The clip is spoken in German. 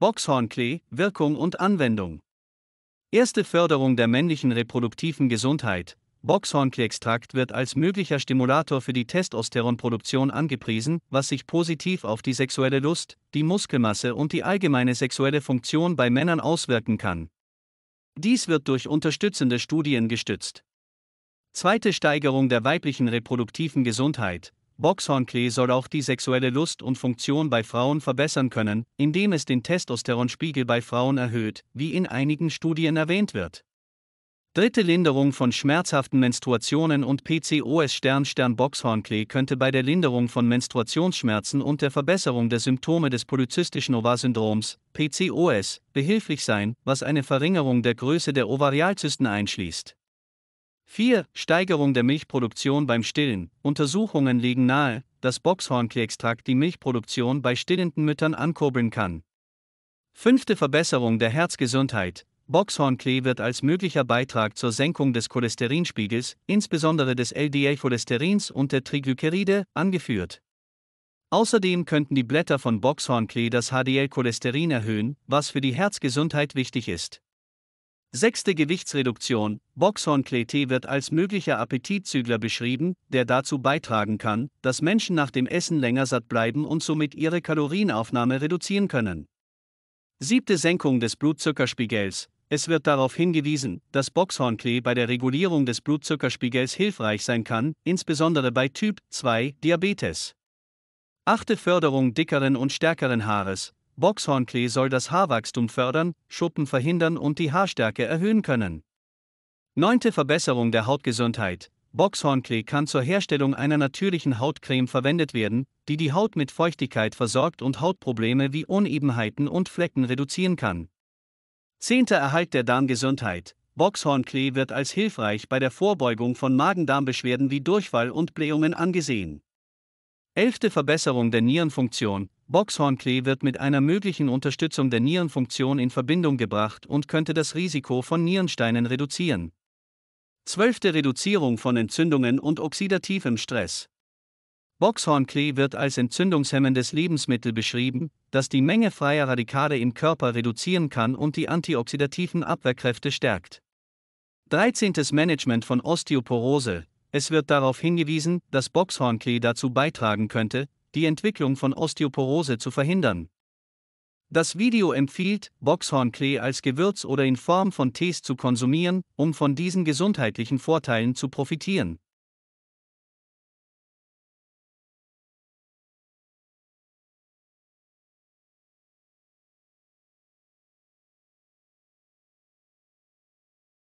Boxhornklee, Wirkung und Anwendung. Erste Förderung der männlichen reproduktiven Gesundheit. Boxhornklee-Extrakt wird als möglicher Stimulator für die Testosteronproduktion angepriesen, was sich positiv auf die sexuelle Lust, die Muskelmasse und die allgemeine sexuelle Funktion bei Männern auswirken kann. Dies wird durch unterstützende Studien gestützt. Zweite Steigerung der weiblichen reproduktiven Gesundheit. Boxhornklee soll auch die sexuelle Lust und Funktion bei Frauen verbessern können, indem es den Testosteronspiegel bei Frauen erhöht, wie in einigen Studien erwähnt wird. Dritte Linderung von schmerzhaften Menstruationen und PCOS Stern Stern Boxhornklee könnte bei der Linderung von Menstruationsschmerzen und der Verbesserung der Symptome des polyzystischen Ovar-Syndroms PCOS behilflich sein, was eine Verringerung der Größe der Ovarialzysten einschließt. 4. Steigerung der Milchproduktion beim Stillen. Untersuchungen legen nahe, dass Boxhornkleextrakt die Milchproduktion bei stillenden Müttern ankurbeln kann. 5. Verbesserung der Herzgesundheit. Boxhornklee wird als möglicher Beitrag zur Senkung des Cholesterinspiegels, insbesondere des LDL-Cholesterins und der Triglyceride, angeführt. Außerdem könnten die Blätter von Boxhornklee das HDL-Cholesterin erhöhen, was für die Herzgesundheit wichtig ist. Sechste Gewichtsreduktion. Boxhornklee-Tee wird als möglicher Appetitzügler beschrieben, der dazu beitragen kann, dass Menschen nach dem Essen länger satt bleiben und somit ihre Kalorienaufnahme reduzieren können. Siebte Senkung des Blutzuckerspiegels. Es wird darauf hingewiesen, dass Boxhornklee bei der Regulierung des Blutzuckerspiegels hilfreich sein kann, insbesondere bei Typ 2 Diabetes. Achte Förderung dickeren und stärkeren Haares. Boxhornklee soll das Haarwachstum fördern, Schuppen verhindern und die Haarstärke erhöhen können. Neunte Verbesserung der Hautgesundheit. Boxhornklee kann zur Herstellung einer natürlichen Hautcreme verwendet werden, die die Haut mit Feuchtigkeit versorgt und Hautprobleme wie Unebenheiten und Flecken reduzieren kann. Zehnter Erhalt der Darmgesundheit. Boxhornklee wird als hilfreich bei der Vorbeugung von Magen-Darm-Beschwerden wie Durchfall und Blähungen angesehen. Elfte Verbesserung der Nierenfunktion. Boxhornklee wird mit einer möglichen Unterstützung der Nierenfunktion in Verbindung gebracht und könnte das Risiko von Nierensteinen reduzieren. Zwölfte Reduzierung von Entzündungen und oxidativem Stress. Boxhornklee wird als entzündungshemmendes Lebensmittel beschrieben, das die Menge freier Radikale im Körper reduzieren kann und die antioxidativen Abwehrkräfte stärkt. 13. Management von Osteoporose. Es wird darauf hingewiesen, dass Boxhornklee dazu beitragen könnte, die Entwicklung von Osteoporose zu verhindern. Das Video empfiehlt, Boxhornklee als Gewürz oder in Form von Tees zu konsumieren, um von diesen gesundheitlichen Vorteilen zu profitieren.